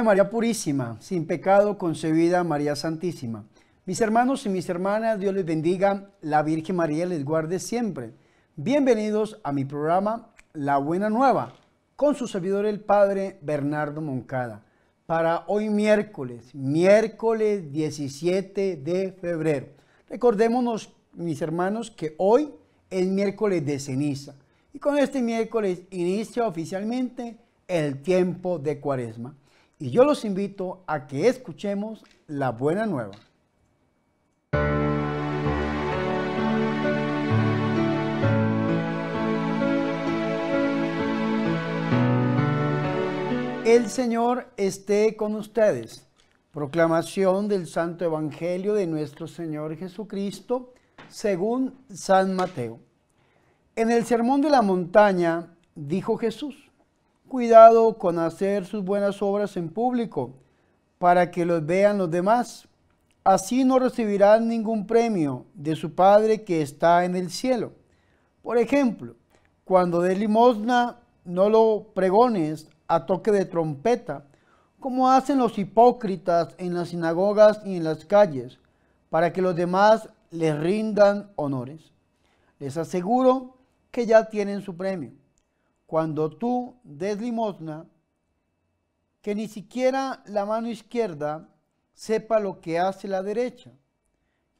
María Purísima, sin pecado concebida María Santísima. Mis hermanos y mis hermanas, Dios les bendiga, la Virgen María les guarde siempre. Bienvenidos a mi programa La Buena Nueva, con su servidor el Padre Bernardo Moncada, para hoy miércoles, miércoles 17 de febrero. Recordémonos, mis hermanos, que hoy es miércoles de ceniza y con este miércoles inicia oficialmente el tiempo de cuaresma y yo los invito a que escuchemos la buena nueva. El Señor esté con ustedes. Proclamación del Santo Evangelio de nuestro Señor Jesucristo según San Mateo. En el Sermón de la Montaña dijo Jesús, cuidado con hacer sus buenas obras en público, para que los vean los demás. Así no recibirán ningún premio de su Padre que está en el cielo. Por ejemplo, cuando de limosna, no lo pregones a toque de trompeta, como hacen los hipócritas en las sinagogas y en las calles, para que los demás les rindan honores. Les aseguro que ya tienen su premio cuando tú des limosna, que ni siquiera la mano izquierda sepa lo que hace la derecha.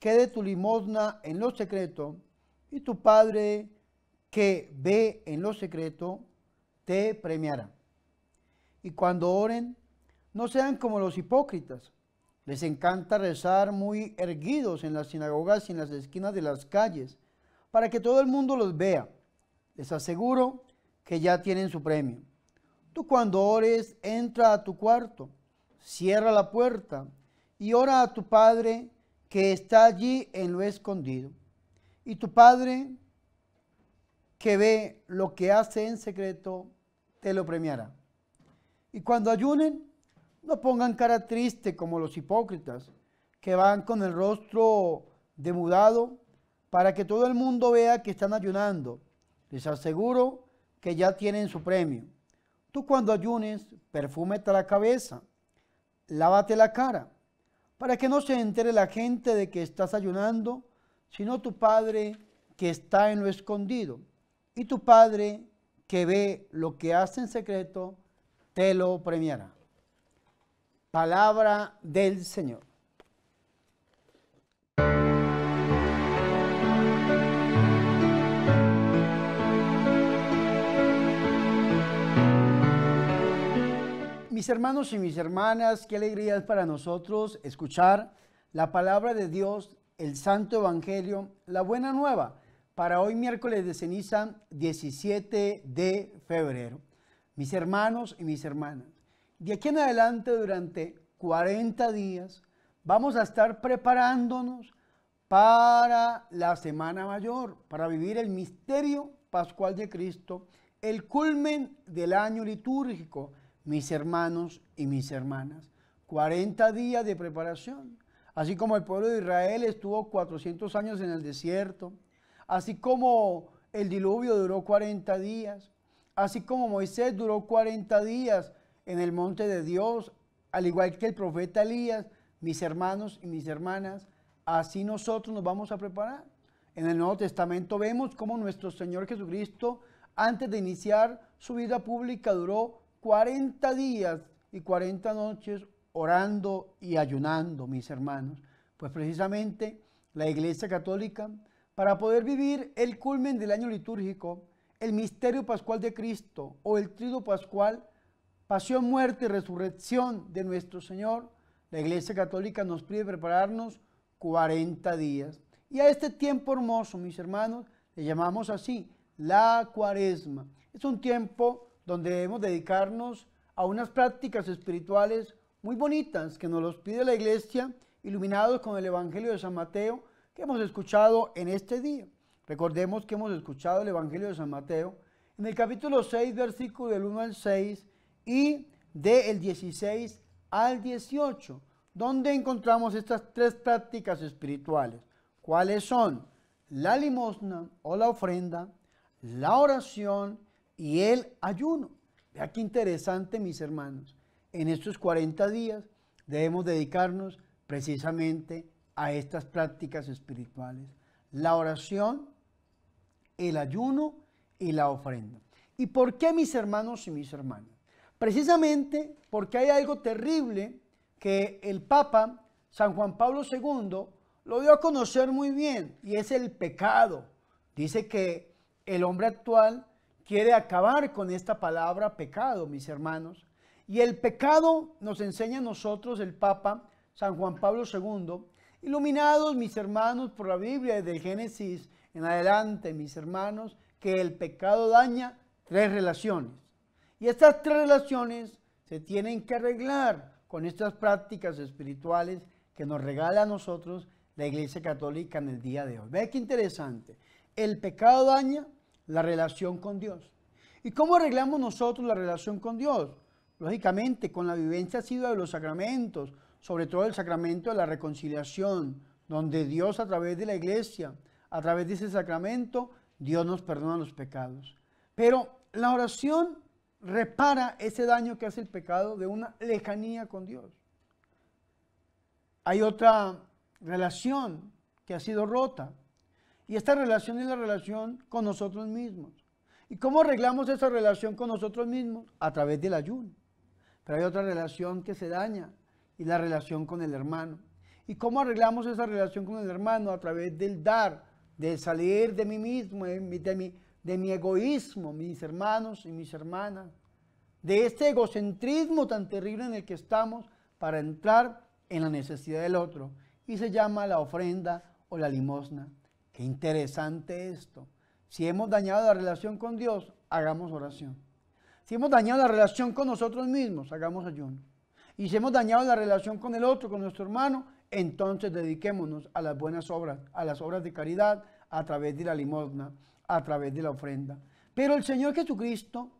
Quede tu limosna en lo secreto y tu Padre que ve en lo secreto te premiará. Y cuando oren, no sean como los hipócritas. Les encanta rezar muy erguidos en las sinagogas y en las esquinas de las calles, para que todo el mundo los vea. Les aseguro que ya tienen su premio. Tú cuando ores, entra a tu cuarto, cierra la puerta y ora a tu Padre que está allí en lo escondido. Y tu Padre que ve lo que hace en secreto, te lo premiará. Y cuando ayunen, no pongan cara triste como los hipócritas, que van con el rostro demudado para que todo el mundo vea que están ayunando. Les aseguro que ya tienen su premio. Tú cuando ayunes, perfúmete la cabeza, lávate la cara, para que no se entere la gente de que estás ayunando, sino tu Padre que está en lo escondido. Y tu Padre que ve lo que hace en secreto, te lo premiará. Palabra del Señor. Mis hermanos y mis hermanas, qué alegría es para nosotros escuchar la palabra de Dios, el Santo Evangelio, la buena nueva, para hoy miércoles de ceniza 17 de febrero. Mis hermanos y mis hermanas, de aquí en adelante durante 40 días vamos a estar preparándonos para la Semana Mayor, para vivir el misterio pascual de Cristo, el culmen del año litúrgico mis hermanos y mis hermanas. 40 días de preparación. Así como el pueblo de Israel estuvo 400 años en el desierto, así como el diluvio duró 40 días, así como Moisés duró 40 días en el monte de Dios, al igual que el profeta Elías, mis hermanos y mis hermanas, así nosotros nos vamos a preparar. En el Nuevo Testamento vemos cómo nuestro Señor Jesucristo, antes de iniciar su vida pública, duró 40 días y 40 noches orando y ayunando, mis hermanos. Pues precisamente la Iglesia Católica, para poder vivir el culmen del año litúrgico, el misterio pascual de Cristo o el trido pascual, pasión, muerte y resurrección de nuestro Señor, la Iglesia Católica nos pide prepararnos 40 días. Y a este tiempo hermoso, mis hermanos, le llamamos así, la cuaresma. Es un tiempo donde debemos dedicarnos a unas prácticas espirituales muy bonitas que nos los pide la iglesia, iluminados con el Evangelio de San Mateo que hemos escuchado en este día. Recordemos que hemos escuchado el Evangelio de San Mateo en el capítulo 6, versículo del 1 al 6 y del 16 al 18, donde encontramos estas tres prácticas espirituales. ¿Cuáles son? La limosna o la ofrenda, la oración y el ayuno. Vea qué interesante, mis hermanos. En estos 40 días debemos dedicarnos precisamente a estas prácticas espirituales. La oración, el ayuno y la ofrenda. ¿Y por qué mis hermanos y mis hermanas? Precisamente porque hay algo terrible que el Papa San Juan Pablo II lo dio a conocer muy bien y es el pecado. Dice que el hombre actual quiere acabar con esta palabra pecado, mis hermanos. Y el pecado nos enseña a nosotros el Papa San Juan Pablo II, iluminados, mis hermanos, por la Biblia desde el Génesis en adelante, mis hermanos, que el pecado daña tres relaciones. Y estas tres relaciones se tienen que arreglar con estas prácticas espirituales que nos regala a nosotros la Iglesia Católica en el día de hoy. Ve qué interesante. El pecado daña la relación con Dios. ¿Y cómo arreglamos nosotros la relación con Dios? Lógicamente, con la vivencia sido de los sacramentos, sobre todo el sacramento de la reconciliación, donde Dios a través de la iglesia, a través de ese sacramento, Dios nos perdona los pecados. Pero la oración repara ese daño que hace el pecado de una lejanía con Dios. Hay otra relación que ha sido rota, y esta relación es la relación con nosotros mismos. ¿Y cómo arreglamos esa relación con nosotros mismos? A través del ayuno. Pero hay otra relación que se daña y la relación con el hermano. ¿Y cómo arreglamos esa relación con el hermano? A través del dar, del salir de mí mismo, de mi, de mi egoísmo, mis hermanos y mis hermanas. De este egocentrismo tan terrible en el que estamos para entrar en la necesidad del otro. Y se llama la ofrenda o la limosna interesante esto. Si hemos dañado la relación con Dios, hagamos oración. Si hemos dañado la relación con nosotros mismos, hagamos ayuno. Y si hemos dañado la relación con el otro, con nuestro hermano, entonces dediquémonos a las buenas obras, a las obras de caridad, a través de la limosna, a través de la ofrenda. Pero el Señor Jesucristo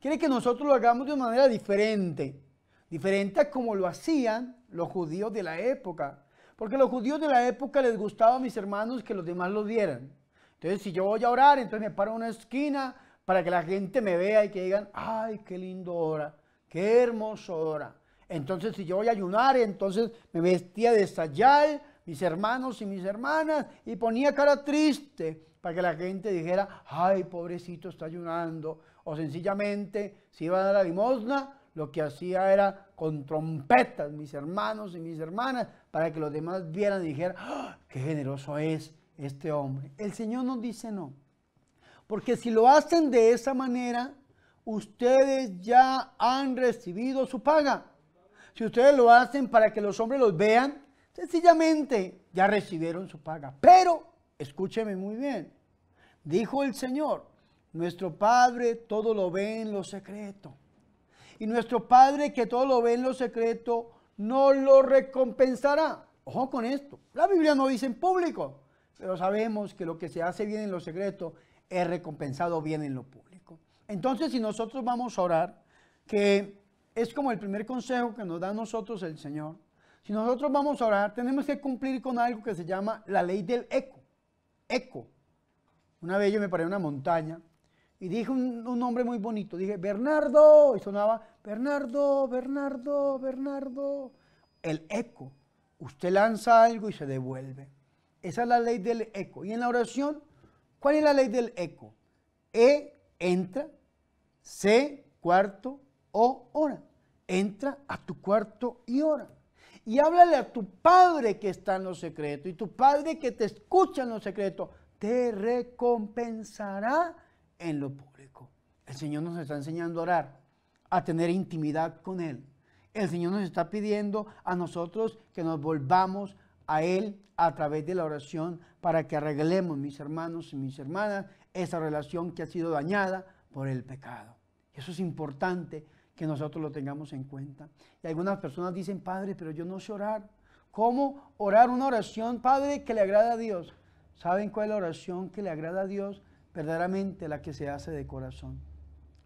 quiere que nosotros lo hagamos de una manera diferente, diferente a como lo hacían los judíos de la época, porque los judíos de la época les gustaba a mis hermanos que los demás los dieran. Entonces, si yo voy a orar, entonces me paro en una esquina para que la gente me vea y que digan, ay, qué lindo hora, qué hermoso hora. Entonces, si yo voy a ayunar, entonces me vestía de sayal, mis hermanos y mis hermanas, y ponía cara triste para que la gente dijera, ay, pobrecito está ayunando. O sencillamente, si iba a dar la limosna, lo que hacía era con trompetas, mis hermanos y mis hermanas, para que los demás vieran y dijeran, ah, qué generoso es este hombre. El Señor nos dice no, porque si lo hacen de esa manera, ustedes ya han recibido su paga. Si ustedes lo hacen para que los hombres los vean, sencillamente ya recibieron su paga. Pero, escúcheme muy bien, dijo el Señor, nuestro Padre todo lo ve en lo secreto. Y nuestro Padre que todo lo ve en lo secreto, no lo recompensará. Ojo con esto. La Biblia no dice en público, pero sabemos que lo que se hace bien en lo secreto es recompensado bien en lo público. Entonces, si nosotros vamos a orar, que es como el primer consejo que nos da nosotros el Señor, si nosotros vamos a orar, tenemos que cumplir con algo que se llama la ley del eco. Eco. Una vez yo me paré en una montaña y dije un, nombre muy bonito. Dije, Bernardo. Y sonaba, Bernardo, Bernardo, Bernardo. El eco. Usted lanza algo y se devuelve. Esa es la ley del eco. Y en la oración, ¿cuál es la ley del eco? E, entra. C, cuarto. O, ora. Entra a tu cuarto y ora. Y háblale a tu Padre que está en los secretos. Y tu Padre que te escucha en los secretos. Te recompensará en lo público. El Señor nos está enseñando a orar, a tener intimidad con Él. El Señor nos está pidiendo a nosotros que nos volvamos a Él a través de la oración para que arreglemos, mis hermanos y mis hermanas, esa relación que ha sido dañada por el pecado. Eso es importante que nosotros lo tengamos en cuenta. Y algunas personas dicen, Padre, pero yo no sé orar. ¿Cómo orar una oración, Padre, que le agrada a Dios? ¿Saben cuál es la oración que le agrada a Dios? verdaderamente la que se hace de corazón.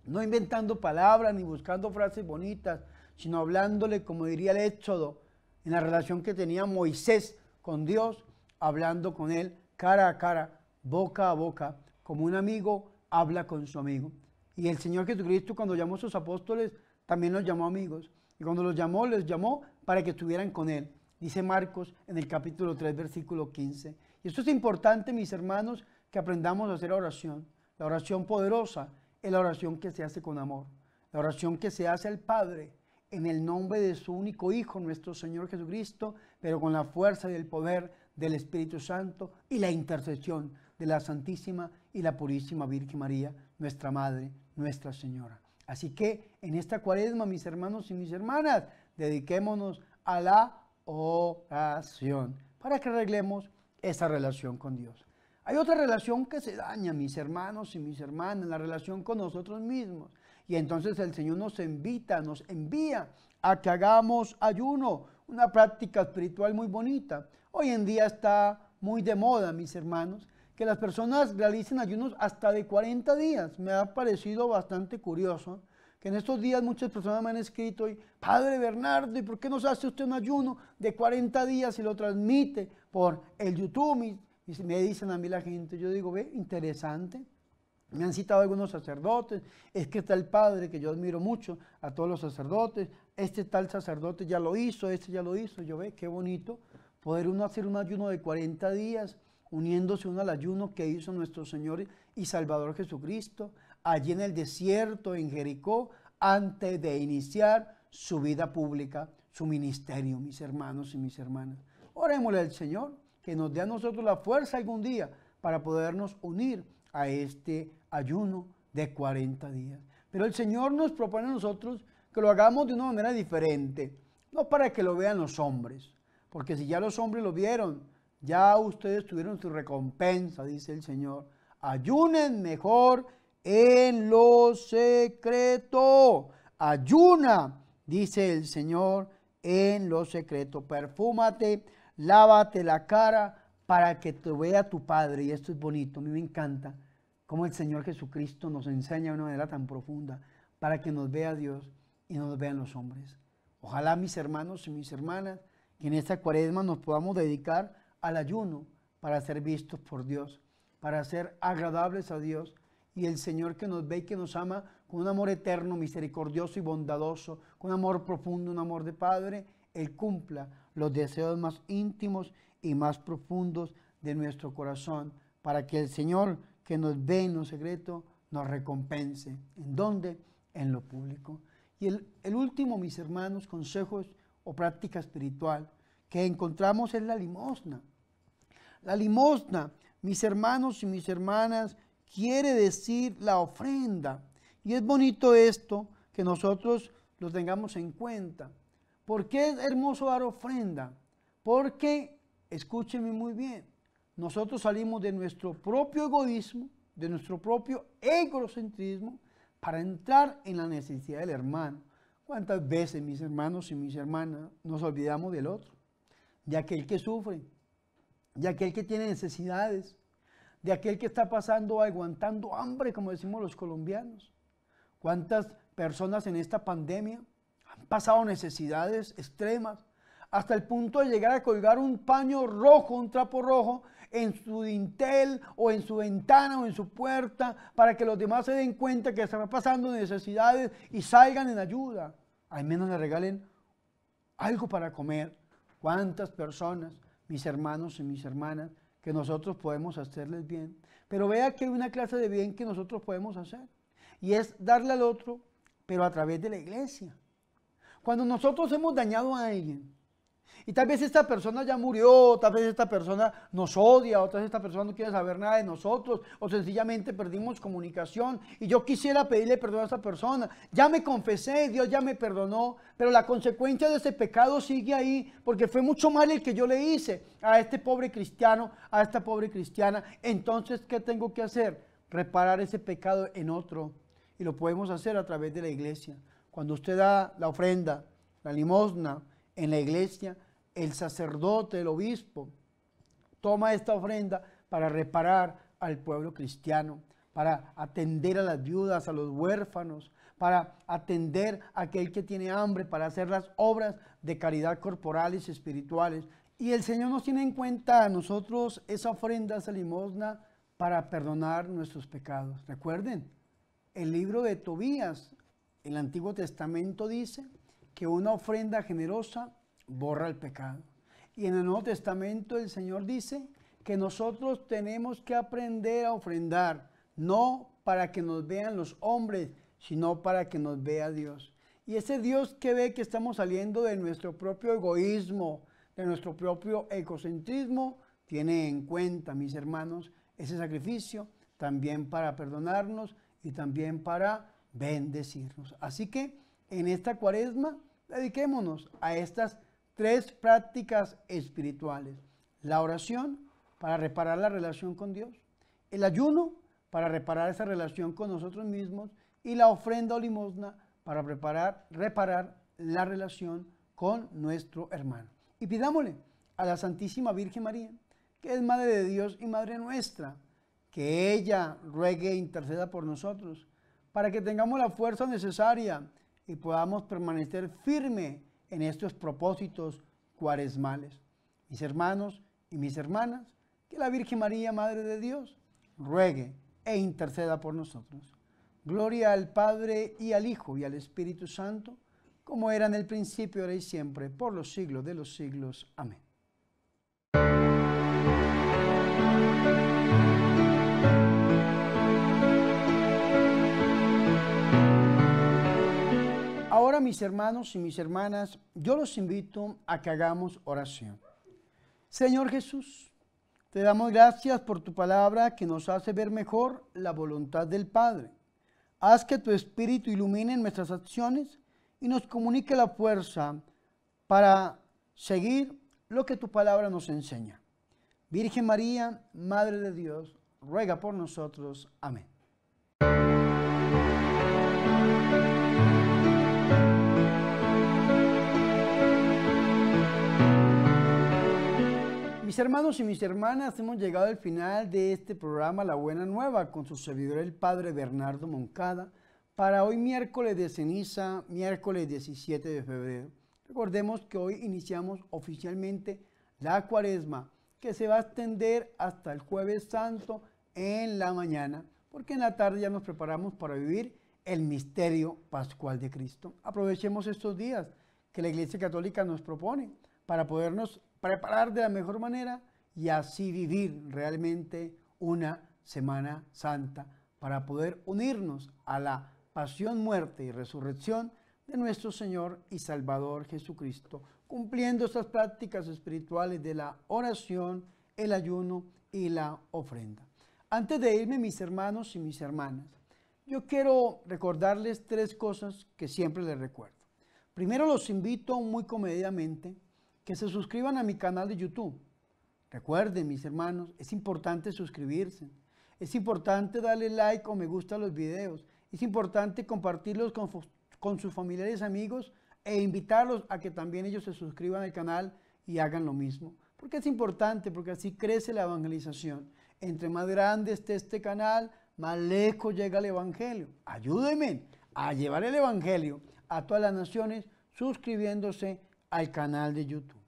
No inventando palabras ni buscando frases bonitas, sino hablándole, como diría el Éxodo, en la relación que tenía Moisés con Dios, hablando con él cara a cara, boca a boca, como un amigo habla con su amigo. Y el Señor Jesucristo cuando llamó a sus apóstoles, también los llamó amigos. Y cuando los llamó, les llamó para que estuvieran con Él. Dice Marcos en el capítulo 3, versículo 15. Y esto es importante, mis hermanos, que aprendamos a hacer oración, la oración poderosa es la oración que se hace con amor, la oración que se hace al Padre en el nombre de su único Hijo, nuestro Señor Jesucristo, pero con la fuerza y el poder del Espíritu Santo y la intercesión de la Santísima y la Purísima Virgen María, nuestra Madre, nuestra Señora. Así que en esta cuaresma, mis hermanos y mis hermanas, dediquémonos a la oración para que arreglemos esa relación con Dios. Hay otra relación que se daña, mis hermanos y mis hermanas, la relación con nosotros mismos. Y entonces el Señor nos invita, nos envía a que hagamos ayuno, una práctica espiritual muy bonita. Hoy en día está muy de moda, mis hermanos, que las personas realicen ayunos hasta de 40 días. Me ha parecido bastante curioso que en estos días muchas personas me han escrito Padre Bernardo, ¿y por qué nos hace usted un ayuno de 40 días y lo transmite por el YouTube? Y me dicen a mí la gente, yo digo, ve, interesante. Me han citado algunos sacerdotes, es que está el padre, que yo admiro mucho a todos los sacerdotes, este tal sacerdote ya lo hizo, este ya lo hizo, yo ve, qué bonito poder uno hacer un ayuno de 40 días, uniéndose uno al ayuno que hizo nuestro Señor y Salvador Jesucristo, allí en el desierto, en Jericó, antes de iniciar su vida pública, su ministerio, mis hermanos y mis hermanas. Orémosle al Señor que nos dé a nosotros la fuerza algún día para podernos unir a este ayuno de 40 días. Pero el Señor nos propone a nosotros que lo hagamos de una manera diferente, no para que lo vean los hombres, porque si ya los hombres lo vieron, ya ustedes tuvieron su recompensa, dice el Señor. Ayunen mejor en lo secreto. Ayuna, dice el Señor, en lo secreto. Perfúmate lávate la cara para que te vea tu Padre. Y esto es bonito, a mí me encanta cómo el Señor Jesucristo nos enseña de una manera tan profunda para que nos vea Dios y nos vean los hombres. Ojalá mis hermanos y mis hermanas, que en esta cuaresma nos podamos dedicar al ayuno para ser vistos por Dios, para ser agradables a Dios y el Señor que nos ve y que nos ama con un amor eterno, misericordioso y bondadoso, con un amor profundo, un amor de Padre, Él cumpla los deseos más íntimos y más profundos de nuestro corazón, para que el Señor que nos ve en lo secreto nos recompense. ¿En dónde? En lo público. Y el, el último, mis hermanos, consejos o práctica espiritual que encontramos es la limosna. La limosna, mis hermanos y mis hermanas, quiere decir la ofrenda. Y es bonito esto que nosotros lo tengamos en cuenta. ¿Por qué es hermoso dar ofrenda? Porque, escúcheme muy bien, nosotros salimos de nuestro propio egoísmo, de nuestro propio egocentrismo, para entrar en la necesidad del hermano. ¿Cuántas veces mis hermanos y mis hermanas nos olvidamos del otro? De aquel que sufre, de aquel que tiene necesidades, de aquel que está pasando, aguantando hambre, como decimos los colombianos. ¿Cuántas personas en esta pandemia pasado necesidades extremas, hasta el punto de llegar a colgar un paño rojo, un trapo rojo, en su dintel o en su ventana o en su puerta, para que los demás se den cuenta que están pasando necesidades y salgan en ayuda. Al menos le regalen algo para comer. ¿Cuántas personas, mis hermanos y mis hermanas, que nosotros podemos hacerles bien? Pero vea que hay una clase de bien que nosotros podemos hacer. Y es darle al otro, pero a través de la iglesia. Cuando nosotros hemos dañado a alguien, y tal vez esta persona ya murió, tal vez esta persona nos odia, o tal vez esta persona no quiere saber nada de nosotros, o sencillamente perdimos comunicación. Y yo quisiera pedirle perdón a esta persona. Ya me confesé, Dios ya me perdonó, pero la consecuencia de ese pecado sigue ahí, porque fue mucho mal el que yo le hice a este pobre cristiano, a esta pobre cristiana. Entonces, ¿qué tengo que hacer? Reparar ese pecado en otro. Y lo podemos hacer a través de la iglesia. Cuando usted da la ofrenda, la limosna en la iglesia, el sacerdote, el obispo, toma esta ofrenda para reparar al pueblo cristiano, para atender a las viudas, a los huérfanos, para atender a aquel que tiene hambre, para hacer las obras de caridad corporales y espirituales. Y el Señor nos tiene en cuenta a nosotros esa ofrenda, esa limosna, para perdonar nuestros pecados. Recuerden, el libro de Tobías el Antiguo Testamento dice que una ofrenda generosa borra el pecado. Y en el Nuevo Testamento el Señor dice que nosotros tenemos que aprender a ofrendar, no para que nos vean los hombres, sino para que nos vea Dios. Y ese Dios que ve que estamos saliendo de nuestro propio egoísmo, de nuestro propio egocentrismo, tiene en cuenta, mis hermanos, ese sacrificio también para perdonarnos y también para bendecirnos. Así que en esta cuaresma dediquémonos a estas tres prácticas espirituales. La oración para reparar la relación con Dios, el ayuno para reparar esa relación con nosotros mismos y la ofrenda o limosna para preparar, reparar la relación con nuestro hermano. Y pidámosle a la Santísima Virgen María, que es Madre de Dios y Madre nuestra, que ella ruegue e interceda por nosotros para que tengamos la fuerza necesaria y podamos permanecer firme en estos propósitos cuaresmales. Mis hermanos y mis hermanas, que la Virgen María, Madre de Dios, ruegue e interceda por nosotros. Gloria al Padre y al Hijo y al Espíritu Santo, como era en el principio, ahora y siempre, por los siglos de los siglos. Amén. Ahora mis hermanos y mis hermanas, yo los invito a que hagamos oración. Señor Jesús, te damos gracias por tu palabra que nos hace ver mejor la voluntad del Padre. Haz que tu Espíritu ilumine nuestras acciones y nos comunique la fuerza para seguir lo que tu palabra nos enseña. Virgen María, Madre de Dios, ruega por nosotros. Amén. mis hermanos y mis hermanas, hemos llegado al final de este programa La Buena Nueva con su servidor el Padre Bernardo Moncada para hoy miércoles de ceniza, miércoles 17 de febrero. Recordemos que hoy iniciamos oficialmente la cuaresma que se va a extender hasta el jueves santo en la mañana, porque en la tarde ya nos preparamos para vivir el misterio pascual de Cristo. Aprovechemos estos días que la Iglesia Católica nos propone para podernos preparar de la mejor manera y así vivir realmente una Semana Santa para poder unirnos a la pasión, muerte y resurrección de nuestro Señor y Salvador Jesucristo, cumpliendo estas prácticas espirituales de la oración, el ayuno y la ofrenda. Antes de irme, mis hermanos y mis hermanas, yo quiero recordarles tres cosas que siempre les recuerdo. Primero los invito muy comedidamente que se suscriban a mi canal de YouTube. Recuerden, mis hermanos, es importante suscribirse. Es importante darle like o me gusta a los videos. Es importante compartirlos con, sus familiares y amigos e invitarlos a que también ellos se suscriban al canal y hagan lo mismo. Porque es importante, porque así crece la evangelización. Entre más grande esté este canal, más lejos llega el Evangelio. Ayúdenme a llevar el Evangelio a todas las naciones suscribiéndose al canal de YouTube.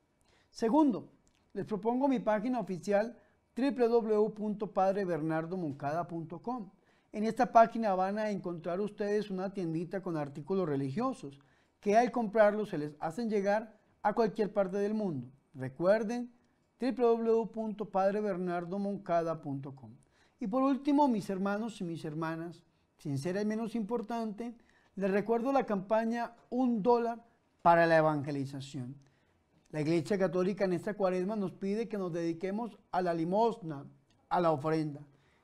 Segundo, les propongo mi página oficial www.padrebernardomoncada.com. En esta página van a encontrar ustedes una tiendita con artículos religiosos que al comprarlos se les hacen llegar a cualquier parte del mundo. Recuerden www.padrebernardomoncada.com. Y por último, mis hermanos y mis hermanas, sin ser el menos importante, les recuerdo la campaña Un dólar para la evangelización. La Iglesia Católica en esta cuaresma nos pide que nos dediquemos a la limosna, a la ofrenda.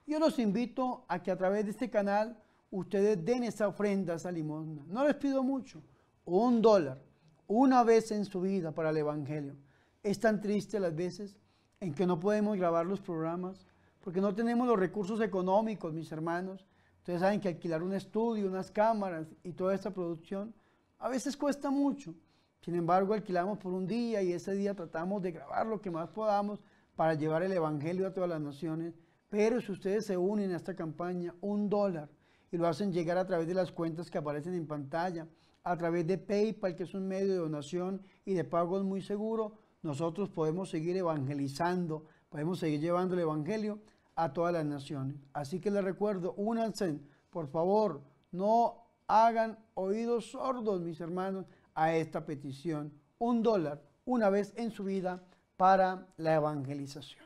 Yo los invito a que a través de este canal ustedes den esa ofrenda, esa limosna. No les pido mucho, un dólar, una vez en su vida para el Evangelio. Es tan triste las veces en que no podemos grabar los programas porque no tenemos los recursos económicos, mis hermanos. Ustedes saben que alquilar un estudio, unas cámaras y toda esta producción a veces cuesta mucho. Sin embargo, alquilamos por un día y ese día tratamos de grabar lo que más podamos para llevar el Evangelio a todas las naciones. Pero si ustedes se unen a esta campaña, un dólar, y lo hacen llegar a través de las cuentas que aparecen en pantalla, a través de PayPal, que es un medio de donación y de pagos muy seguro, nosotros podemos seguir evangelizando, podemos seguir llevando el Evangelio a todas las naciones. Así que les recuerdo, únanse, por favor, no hagan oídos sordos, mis hermanos, a esta petición. Un dólar una vez en su vida para la evangelización.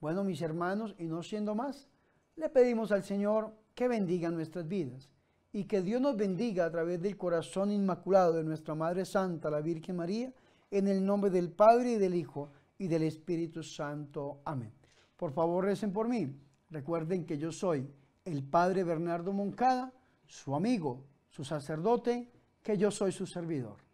Bueno, mis hermanos, y no siendo más, le pedimos al Señor que bendiga nuestras vidas y que Dios nos bendiga a través del corazón inmaculado de nuestra Madre Santa, la Virgen María, en el nombre del Padre y del Hijo y del Espíritu Santo. Amén. Por favor, recen por mí. Recuerden que yo soy el Padre Bernardo Moncada, su amigo su sacerdote, que yo soy su servidor.